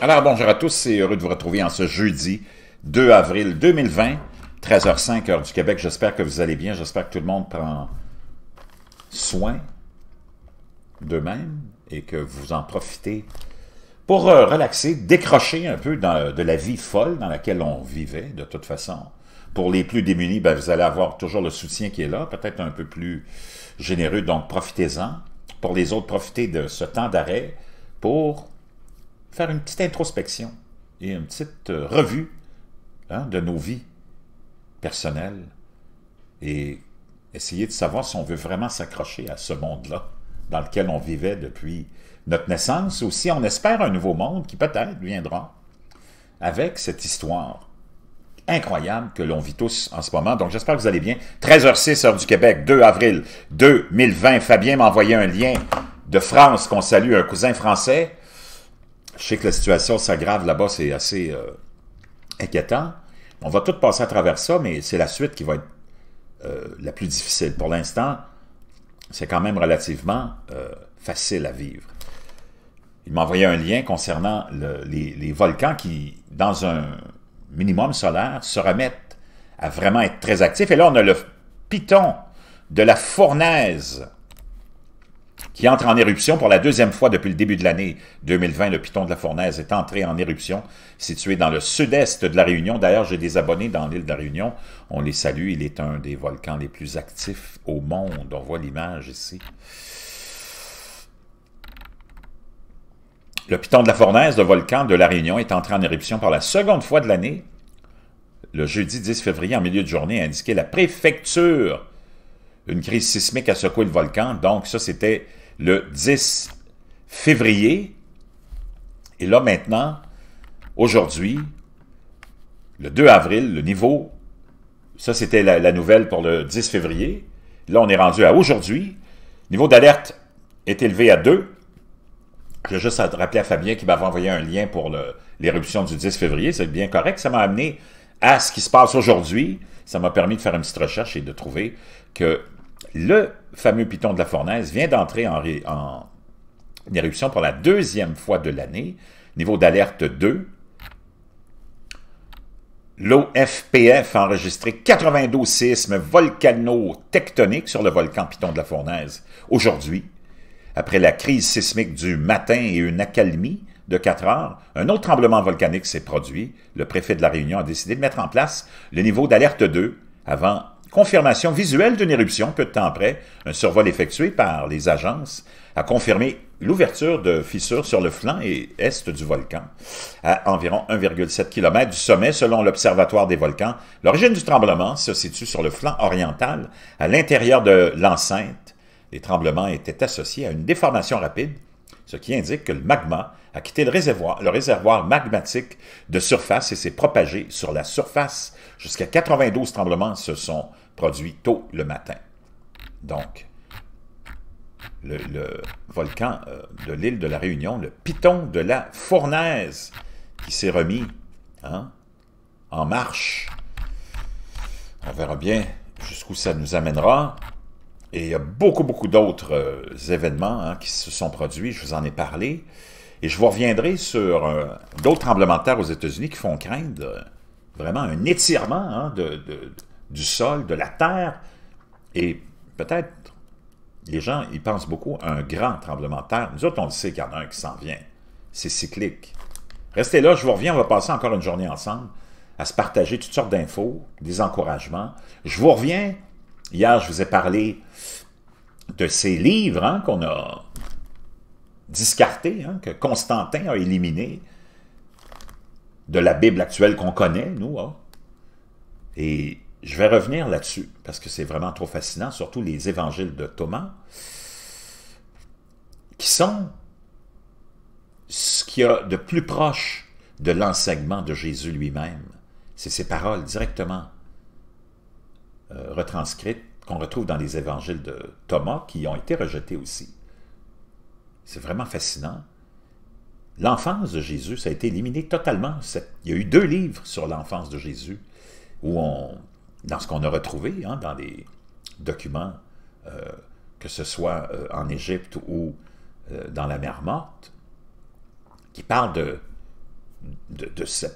Alors, bonjour à tous, c'est heureux de vous retrouver en ce jeudi 2 avril 2020, 13h05, heure du Québec. J'espère que vous allez bien, j'espère que tout le monde prend soin d'eux-mêmes et que vous en profitez pour euh, relaxer, décrocher un peu de la vie folle dans laquelle on vivait, de toute façon. Pour les plus démunis, ben, vous allez avoir toujours le soutien qui est là, peut-être un peu plus généreux, donc profitez-en. Pour les autres, profitez de ce temps d'arrêt pour faire une petite introspection et une petite euh, revue hein, de nos vies personnelles et essayer de savoir si on veut vraiment s'accrocher à ce monde-là dans lequel on vivait depuis notre naissance ou si on espère un nouveau monde qui peut-être viendra avec cette histoire incroyable que l'on vit tous en ce moment. Donc, j'espère que vous allez bien. 13h06, heure du Québec, 2 avril 2020. Fabien m'a envoyé un lien de France qu'on salue, un cousin français je sais que la situation s'aggrave là-bas, c'est assez euh, inquiétant. On va tout passer à travers ça, mais c'est la suite qui va être euh, la plus difficile. Pour l'instant, c'est quand même relativement euh, facile à vivre. Il m'a envoyé un lien concernant les, volcans qui, dans un minimum solaire, se remettent à vraiment être très actifs. Et là, on a le piton de la fournaise qui entre en éruption pour la deuxième fois depuis le début de l'année 2020. Le piton de la Fournaise est entré en éruption, situé dans le sud-est de la Réunion. D'ailleurs, j'ai des abonnés dans l'île de la Réunion. On les salue. Il est un des volcans les plus actifs au monde. On voit l'image ici. Le piton de la Fournaise, le volcan de la Réunion, est entré en éruption pour la seconde fois de l'année, le jeudi 10 février, en milieu de journée, a indiqué la préfecture. Une crise sismique a secoué le volcan, donc ça c'était le 10 février. Et là maintenant, aujourd'hui, le 2 avril, le niveau, ça c'était la, nouvelle pour le 10 février. Là, on est rendu à aujourd'hui. Le niveau d'alerte est élevé à 2. Je vais juste rappeler à Fabien qui m'avait envoyé un lien pour l'éruption du 10 février. C'est bien correct. Ça m'a amené à ce qui se passe aujourd'hui. Ça m'a permis de faire une petite recherche et de trouver que le fameux piton de la fournaise vient d'entrer en, éruption pour la deuxième fois de l'année, niveau d'alerte 2. L'OFPF a enregistré 92 sismes volcano-tectoniques sur le volcan Piton de la Fournaise aujourd'hui. Après la crise sismique du matin et une accalmie de 4 heures, un autre tremblement volcanique s'est produit. Le préfet de la Réunion a décidé de mettre en place le niveau d'alerte 2 avant confirmation visuelle d'une éruption peu de temps après. Un survol effectué par les agences a confirmé l'ouverture de fissures sur le flanc et est du volcan, à environ 1,7 km du sommet selon l'Observatoire des volcans. L'origine du tremblement se situe sur le flanc oriental, à l'intérieur de l'enceinte. Les tremblements étaient associés à une déformation rapide, ce qui indique que le magma a quitté le réservoir, le réservoir magmatique de surface et s'est propagé sur la surface. Jusqu'à 92 tremblements se sont produit tôt le matin. Donc, le, volcan euh, de l'île de la Réunion, le piton de la Fournaise, qui s'est remis hein, en marche. On verra bien jusqu'où ça nous amènera. Et il y a beaucoup, beaucoup d'autres euh, événements hein, qui se sont produits, je vous en ai parlé. Et je vous reviendrai sur euh, d'autres tremblements de terre aux États-Unis qui font craindre vraiment un étirement hein, de du sol, de la terre. Et peut-être, les gens, ils pensent beaucoup à un grand tremblement de terre. Nous autres, on le sait qu'il y en a un qui s'en vient. C'est cyclique. Restez là, je vous reviens, on va passer encore une journée ensemble à se partager toutes sortes d'infos, des encouragements. Je vous reviens. Hier, je vous ai parlé de ces livres hein, qu'on a discartés, hein, que Constantin a éliminés de la Bible actuelle qu'on connaît, nous. Hein. Et je vais revenir là-dessus, parce que c'est vraiment trop fascinant, surtout les évangiles de Thomas, qui sont ce qu'il y a de plus proche de l'enseignement de Jésus lui-même. C'est ses paroles directement euh, retranscrites qu'on retrouve dans les évangiles de Thomas, qui ont été rejetés aussi. C'est vraiment fascinant. L'enfance de Jésus, ça a été éliminé totalement. Il y a eu deux livres sur l'enfance de Jésus, où on dans ce qu'on a retrouvé, hein, dans les documents, euh, que ce soit euh, en Égypte ou euh, dans la mer Morte, qui parle de, de, ce,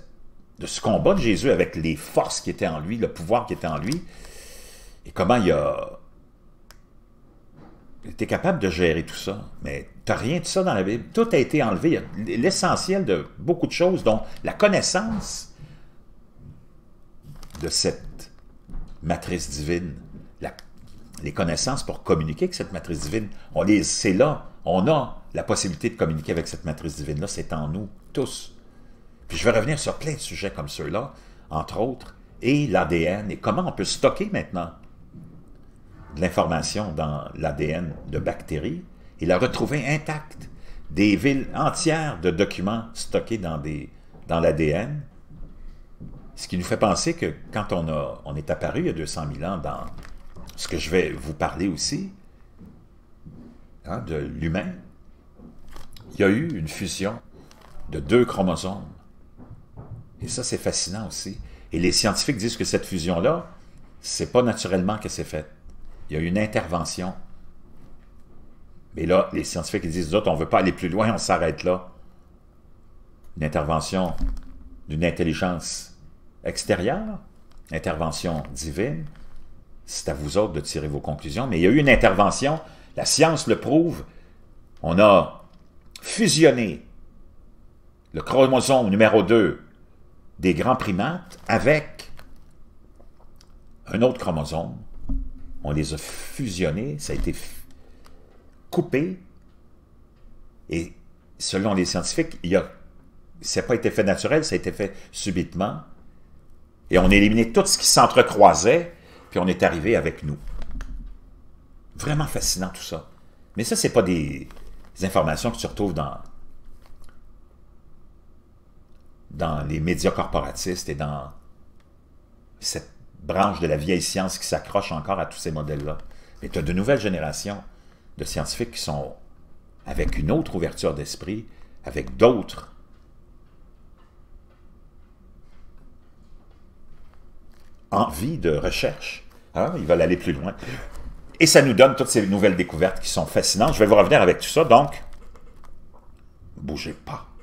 de, ce, combat de Jésus avec les forces qui étaient en lui, le pouvoir qui était en lui, et comment il a été capable de gérer tout ça. Mais tu n'as rien de ça dans la Bible. Tout a été enlevé. L'essentiel de beaucoup de choses, dont la connaissance de cette matrice divine, les connaissances pour communiquer avec cette matrice divine. On les, c'est là, on a la possibilité de communiquer avec cette matrice divine-là, c'est en nous tous. Puis je vais revenir sur plein de sujets comme ceux-là, entre autres, et l'ADN, et comment on peut stocker maintenant de l'information dans l'ADN de bactéries et la retrouver intacte. Des villes entières de documents stockés dans, des, dans l'ADN, ce qui nous fait penser que quand on, a, on est apparu il y a 200 000 ans dans ce que je vais vous parler aussi, hein, de l'humain, il y a eu une fusion de deux chromosomes. Et ça, c'est fascinant aussi. Et les scientifiques disent que cette fusion-là, c'est pas naturellement que c'est fait. Il y a eu une intervention. Mais là, les scientifiques disent, on ne veut pas aller plus loin, on s'arrête là. Une intervention d'une intelligence extérieure, intervention divine. C'est à vous autres de tirer vos conclusions, mais il y a eu une intervention, la science le prouve. On a fusionné le chromosome numéro 2 des grands primates avec un autre chromosome. On les a fusionnés, ça a été coupé. Et selon les scientifiques, il y ça n'a pas été fait naturel, ça a été fait subitement. Et on a éliminé tout ce qui s'entrecroisait, puis on est arrivé avec nous. Vraiment fascinant tout ça. Mais ça, ce n'est pas des, informations que tu retrouves dans, dans les médias corporatistes et dans cette branche de la vieille science qui s'accroche encore à tous ces modèles-là. Mais tu as de nouvelles générations de scientifiques qui sont avec une autre ouverture d'esprit, avec d'autres envie de recherche. Hein? Ils veulent aller plus loin. Et ça nous donne toutes ces nouvelles découvertes qui sont fascinantes. Je vais vous revenir avec tout ça, donc bougez pas.